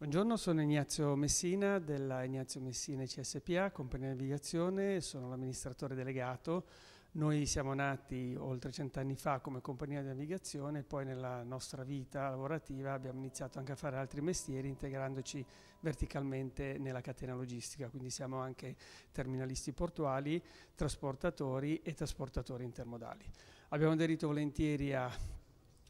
Buongiorno, sono Ignazio Messina della Ignazio Messina CSPA, compagnia di navigazione, sono l'amministratore delegato. Noi siamo nati oltre cent'anni fa come compagnia di navigazione poi nella nostra vita lavorativa abbiamo iniziato anche a fare altri mestieri integrandoci verticalmente nella catena logistica, quindi siamo anche terminalisti portuali, trasportatori e trasportatori intermodali. Abbiamo aderito volentieri a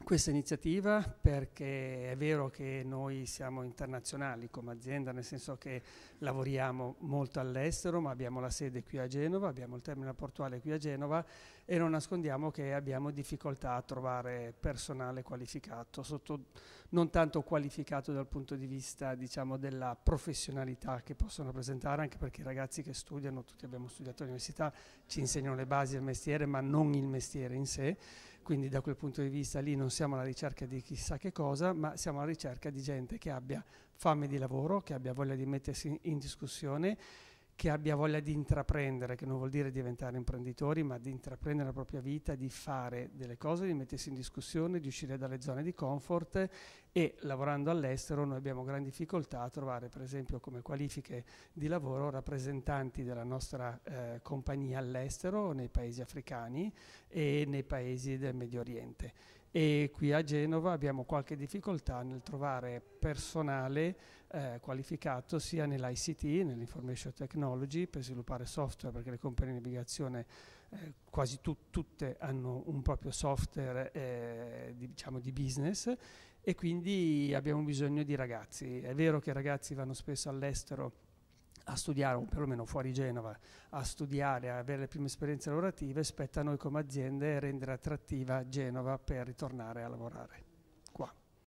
questa iniziativa perché è vero che noi siamo internazionali come azienda, nel senso che lavoriamo molto all'estero, ma abbiamo la sede qui a Genova, abbiamo il terminal portuale qui a Genova e non nascondiamo che abbiamo difficoltà a trovare personale qualificato, sotto, non tanto qualificato dal punto di vista diciamo, della professionalità che possono presentare, anche perché i ragazzi che studiano, tutti abbiamo studiato all'università, ci insegnano le basi del mestiere, ma non il mestiere in sé quindi da quel punto di vista lì non siamo alla ricerca di chissà che cosa, ma siamo alla ricerca di gente che abbia fame di lavoro, che abbia voglia di mettersi in discussione che abbia voglia di intraprendere, che non vuol dire diventare imprenditori, ma di intraprendere la propria vita, di fare delle cose, di mettersi in discussione, di uscire dalle zone di comfort e lavorando all'estero noi abbiamo gran difficoltà a trovare per esempio come qualifiche di lavoro rappresentanti della nostra eh, compagnia all'estero, nei paesi africani e nei paesi del Medio Oriente e qui a Genova abbiamo qualche difficoltà nel trovare personale eh, qualificato sia nell'ICT, nell'information technology, per sviluppare software, perché le compagnie di navigazione eh, quasi tu tutte hanno un proprio software eh, di, diciamo di business e quindi abbiamo bisogno di ragazzi. È vero che i ragazzi vanno spesso all'estero a studiare, o perlomeno fuori Genova, a studiare, a avere le prime esperienze lavorative, spetta a noi come aziende rendere attrattiva Genova per ritornare a lavorare.